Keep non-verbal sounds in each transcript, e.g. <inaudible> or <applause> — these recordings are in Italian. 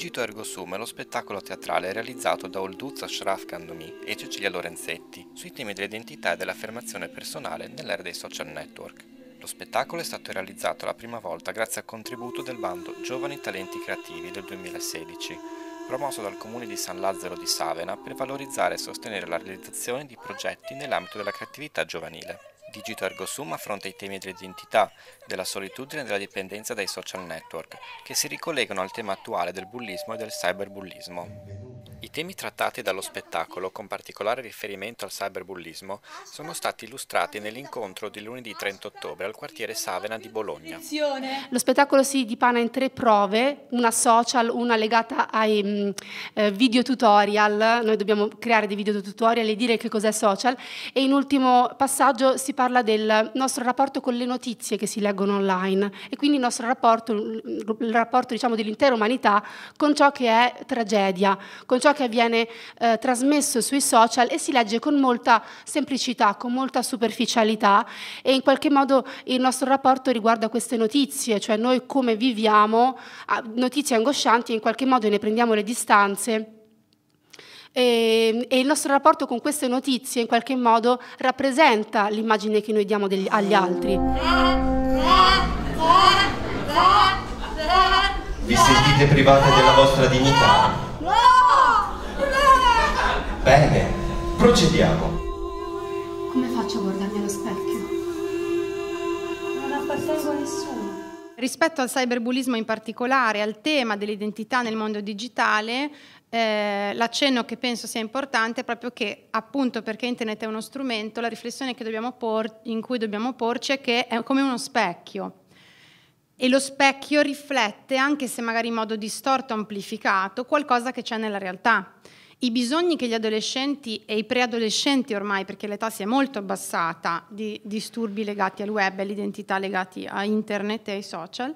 Digito Ergo Sum è lo spettacolo teatrale realizzato da Olduzza Ashraf Kandomi e Cecilia Lorenzetti sui temi dell'identità e dell'affermazione personale nell'era dei social network. Lo spettacolo è stato realizzato la prima volta grazie al contributo del bando Giovani Talenti Creativi del 2016, promosso dal Comune di San Lazzaro di Savena per valorizzare e sostenere la realizzazione di progetti nell'ambito della creatività giovanile. Digito Ergo Sum affronta i temi dell'identità, della solitudine e della dipendenza dai social network, che si ricollegano al tema attuale del bullismo e del cyberbullismo. I temi trattati dallo spettacolo, con particolare riferimento al cyberbullismo, sono stati illustrati nell'incontro di lunedì 30 ottobre al quartiere Savena di Bologna. Lo spettacolo si dipana in tre prove, una social, una legata ai mm, eh, video tutorial, noi dobbiamo creare dei video tutorial e dire che cos'è social, e in ultimo passaggio si parla del nostro rapporto con le notizie che si leggono online e quindi il nostro rapporto, il rapporto diciamo, dell'intera umanità con ciò che è tragedia, con ciò ciò che viene eh, trasmesso sui social e si legge con molta semplicità, con molta superficialità e in qualche modo il nostro rapporto riguarda queste notizie, cioè noi come viviamo ah, notizie angoscianti e in qualche modo ne prendiamo le distanze. E, e, il nostro rapporto con queste notizie in qualche modo rappresenta l'immagine che noi diamo degli, agli altri. Vi sentite private della vostra dignità? Bene, procediamo. Come faccio a guardarmi allo specchio? Non appartengo a nessuno. Rispetto al cyberbullismo in particolare, al tema dell'identità nel mondo digitale, eh, l'accenno che penso sia importante è proprio che, appunto perché internet è uno strumento, la riflessione por- in cui dobbiamo porci è che è come uno specchio. E lo specchio riflette, anche se magari in modo distorto, amplificato, qualcosa che c'è nella realtà i bisogni che gli adolescenti e i preadolescenti ormai, perché l'età si è molto abbassata, di disturbi legati al web, e all'identità legati a internet e ai social,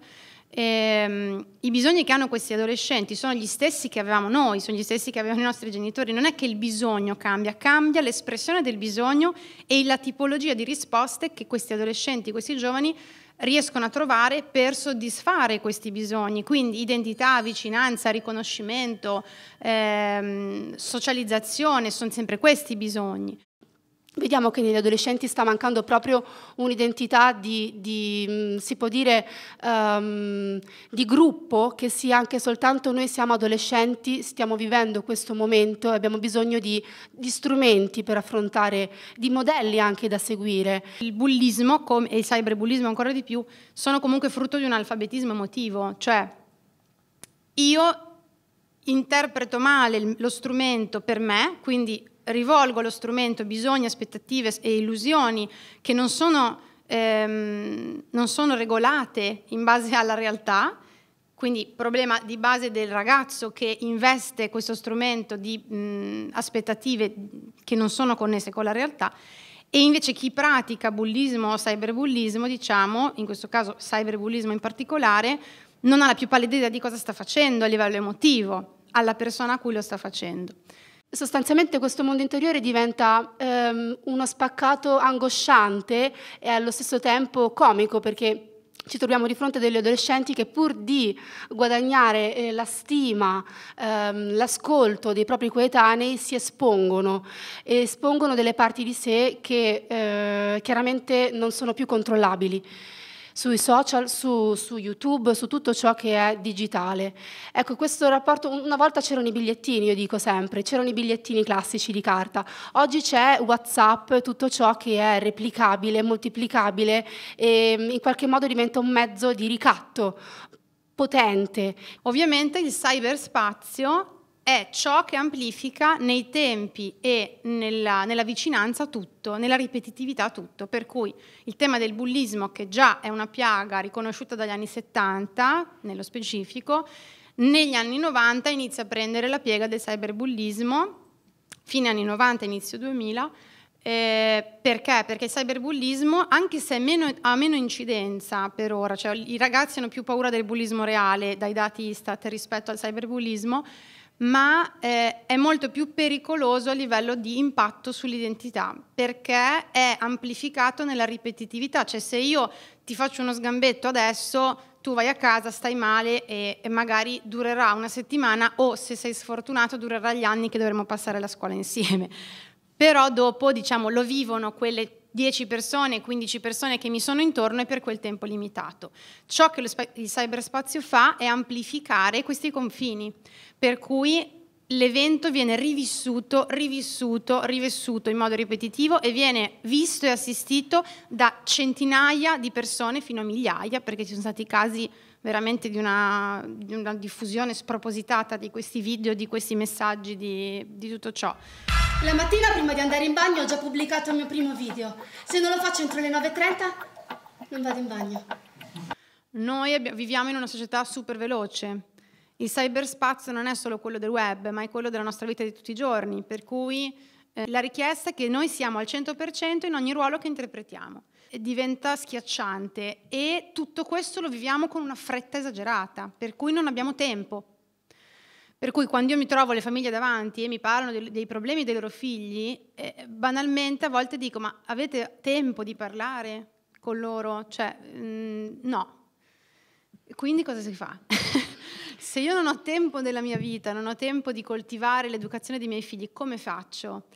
ehm, i bisogni che hanno questi adolescenti sono gli stessi che avevamo noi, sono gli stessi che avevano i nostri genitori, non è che il bisogno cambia, cambia l'espressione del bisogno e la tipologia di risposte che questi adolescenti, questi giovani riescono a trovare per soddisfare questi bisogni, quindi identità, vicinanza, riconoscimento, ehm, socializzazione, sono sempre questi i bisogni. Vediamo che negli adolescenti sta mancando proprio un'identità di, di, mm, si può dire, um, di gruppo, che sia anche soltanto noi siamo adolescenti, stiamo vivendo questo momento e abbiamo bisogno di, di, strumenti per affrontare, di modelli anche da seguire. Il bullismo e il cyberbullismo ancora di più sono comunque frutto di un alfabetismo emotivo, cioè io interpreto male lo strumento per me, quindi rivolgo allo strumento bisogni, aspettative e illusioni che non sono, ehm, non sono regolate in base alla realtà, quindi problema di base del ragazzo che investe questo strumento di mh, aspettative che non sono connesse con la realtà, e invece chi pratica bullismo o cyberbullismo, diciamo, in questo caso cyberbullismo in particolare, non ha la più pallida idea di cosa sta facendo a livello emotivo alla persona a cui lo sta facendo sostanzialmente questo mondo interiore diventa ehm, uno spaccato angosciante e allo stesso tempo comico perché ci troviamo di fronte a degli adolescenti che pur di guadagnare eh, la stima, ehm, l'ascolto dei propri coetanei si espongono e espongono delle parti di sé che eh, chiaramente non sono più controllabili sui social, su, su, YouTube, su tutto ciò che è digitale. Ecco, questo rapporto, una volta c'erano i bigliettini, io dico sempre, c'erano i bigliettini classici di carta, oggi c'è WhatsApp, tutto ciò che è replicabile, moltiplicabile e mm, in qualche modo diventa un mezzo di ricatto potente. Ovviamente il cyberspazio è ciò che amplifica nei tempi e nella, nella, vicinanza tutto, nella ripetitività tutto, per cui il tema del bullismo, che già è una piaga riconosciuta dagli anni 70, nello specifico, negli anni 90 inizia a prendere la piega del cyberbullismo, fine anni 90, inizio 2000, eh, perché? Perché il cyberbullismo, anche se meno, ha meno incidenza per ora, cioè i ragazzi hanno più paura del bullismo reale dai dati Istat rispetto al cyberbullismo, ma eh, è molto più pericoloso a livello di impatto sull'identità perché è amplificato nella ripetitività, cioè se io ti faccio uno sgambetto adesso tu vai a casa, stai male e, e magari durerà una settimana o se sei sfortunato durerà gli anni che dovremo passare la scuola insieme. Però dopo diciamo lo vivono quelle 10 persone, 15 persone che mi sono intorno e per quel tempo limitato. Ciò che il cyberspazio fa è amplificare questi confini, per cui l'evento viene rivissuto, rivissuto, rivessuto in modo ripetitivo e viene visto e assistito da centinaia di persone fino a migliaia, perché ci sono stati casi veramente di una, di una diffusione spropositata di questi video, di questi messaggi, di, di tutto ciò. La mattina prima di andare in bagno ho già pubblicato il mio primo video. Se non lo faccio entro le 9.30 non vado in bagno. Noi viviamo in una società super veloce. Il cyberspazio non è solo quello del web, ma è quello della nostra vita di tutti i giorni, per cui eh, la richiesta è che noi siamo al 100% in ogni ruolo che interpretiamo. E diventa schiacciante e tutto questo lo viviamo con una fretta esagerata, per cui non abbiamo tempo per cui quando io mi trovo le famiglie davanti e mi parlano dei problemi dei loro figli, eh, banalmente a volte dico ma avete tempo di parlare con loro? Cioè, mh, mm, no. Quindi cosa si fa? <laughs> Se io non ho tempo della mia vita, non ho tempo di coltivare l'educazione dei miei figli, come faccio?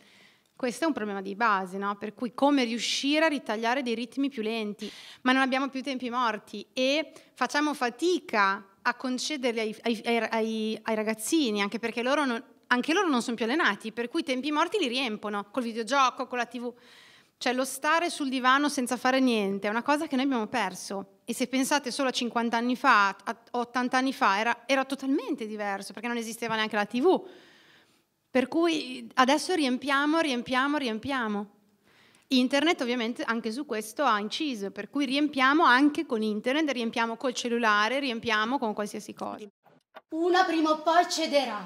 Questo è un problema di base, no? per cui come riuscire a ritagliare dei ritmi più lenti, ma non abbiamo più tempi morti e facciamo fatica a concederli ai, ai, ai, ai ragazzini, anche perché loro non, anche loro non sono più allenati, per cui i tempi morti li riempono col videogioco, con la tv. Cioè lo stare sul divano senza fare niente è una cosa che noi abbiamo perso. E se pensate solo a 50 anni fa, a 80 anni fa, era, era totalmente diverso, perché non esisteva neanche la tv. Per cui adesso riempiamo, riempiamo, riempiamo. Internet ovviamente anche su questo ha inciso, per cui riempiamo anche con internet, riempiamo col cellulare, riempiamo con qualsiasi cosa. Una prima o poi cederà.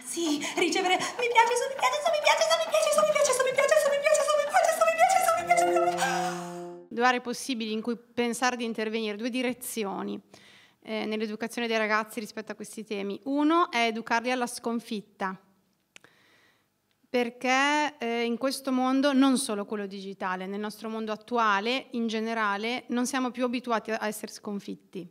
Sì, ricevere mi piace, so mi piace, so mi piace, so mi piace, so mi piace, so mi piace, so mi piace, so mi piace, so mi piace, so mi piace, mi piace. Due aree possibili in cui pensare di intervenire, due direzioni eh, nell'educazione dei ragazzi rispetto a questi temi. Uno è educarli alla sconfitta perché eh, in questo mondo, non solo quello digitale, nel nostro mondo attuale in generale, non siamo più abituati a essere sconfitti,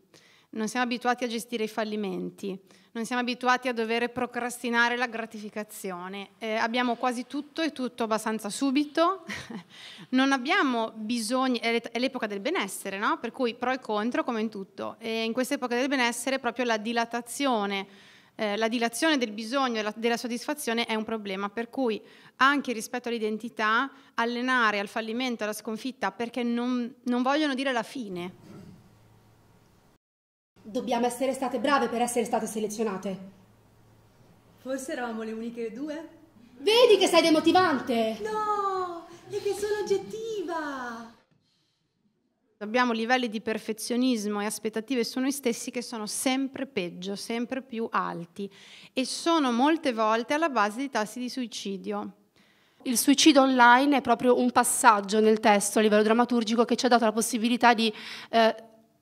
non siamo abituati a gestire i fallimenti, non siamo abituati a dover procrastinare la gratificazione, eh, abbiamo quasi tutto e tutto abbastanza subito, <laughs> non abbiamo bisogno, è l'epoca del benessere, no? per cui pro e contro come in tutto, e in questa epoca del benessere proprio la dilatazione eh, la dilazione del bisogno e della, della soddisfazione è un problema, per cui anche rispetto all'identità, allenare al fallimento, alla sconfitta, perché non, non vogliono dire la fine. Dobbiamo essere state brave per essere state selezionate. Forse eravamo le uniche due? Vedi che sei demotivante! No, è che sono oggettiva! Abbiamo livelli di perfezionismo e aspettative su noi stessi che sono sempre peggio, sempre più alti e sono molte volte alla base dei tassi di suicidio. Il suicidio online è proprio un passaggio nel testo a livello drammaturgico che ci ha dato la possibilità di eh,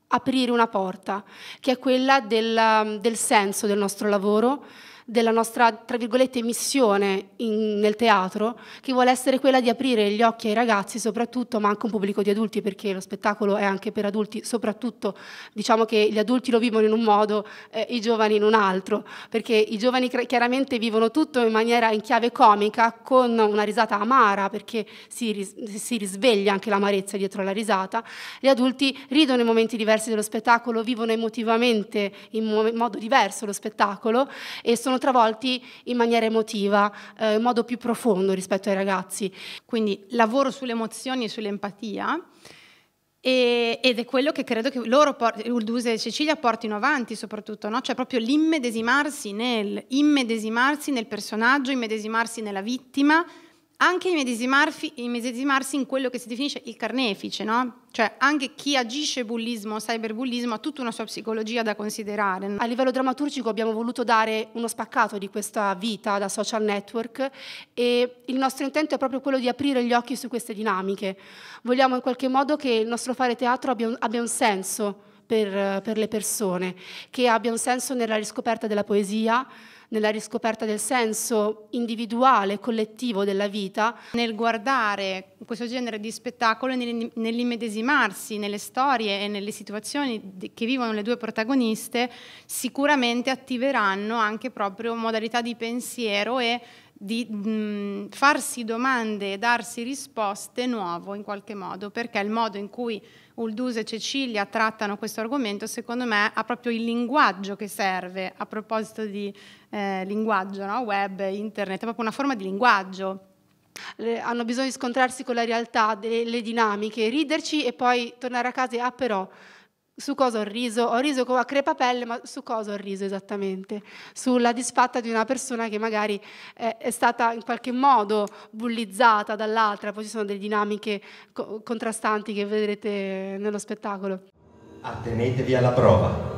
aprire una porta, che è quella del, del senso del nostro lavoro, della nostra, tra virgolette, missione in, nel teatro, che vuole essere quella di aprire gli occhi ai ragazzi, soprattutto, ma anche un pubblico di adulti, perché lo spettacolo è anche per adulti, soprattutto diciamo che gli adulti lo vivono in un modo, eh, i giovani in un altro, perché i giovani chiaramente vivono tutto in maniera in chiave comica, con una risata amara, perché si, ris si risveglia anche l'amarezza dietro la risata, gli adulti ridono in momenti diversi dello spettacolo, vivono emotivamente in, mo in modo diverso lo spettacolo e sono vengono travolti in maniera emotiva, eh, in modo più profondo rispetto ai ragazzi. Quindi lavoro sulle emozioni e sull'empatia ed è quello che credo che loro, Ulduse e Cecilia, portino avanti soprattutto, no? cioè proprio l'immedesimarsi nel, immedesimarsi nel personaggio, immedesimarsi nella vittima, anche immedesimarsi in quello che si definisce il carnefice, no? Cioè anche chi agisce bullismo cyberbullismo ha tutta una sua psicologia da considerare. A livello drammaturgico abbiamo voluto dare uno spaccato di questa vita da social network e il nostro intento è proprio quello di aprire gli occhi su queste dinamiche. Vogliamo in qualche modo che il nostro fare teatro abbia un, abbia un senso per, per le persone, che abbia un senso nella riscoperta della poesia, nella riscoperta del senso individuale, collettivo della vita. Nel guardare questo genere di spettacolo e nell'immedesimarsi nelle storie e nelle situazioni che vivono le due protagoniste, sicuramente attiveranno anche proprio modalità di pensiero e di mh, farsi domande e darsi risposte nuovo in qualche modo, perché il modo in cui Ulduse e Cecilia trattano questo argomento, secondo me, ha proprio il linguaggio che serve a proposito di eh, linguaggio, no? web, internet, è proprio una forma di linguaggio. Le, hanno bisogno di scontrarsi con la realtà, delle dinamiche, riderci e poi tornare a casa e ah però su cosa ho riso? Ho riso a crepapelle, ma su cosa ho riso esattamente? Sulla disfatta di una persona che magari è stata in qualche modo bullizzata dall'altra, poi ci sono delle dinamiche contrastanti che vedrete nello spettacolo. Attenetevi alla prova.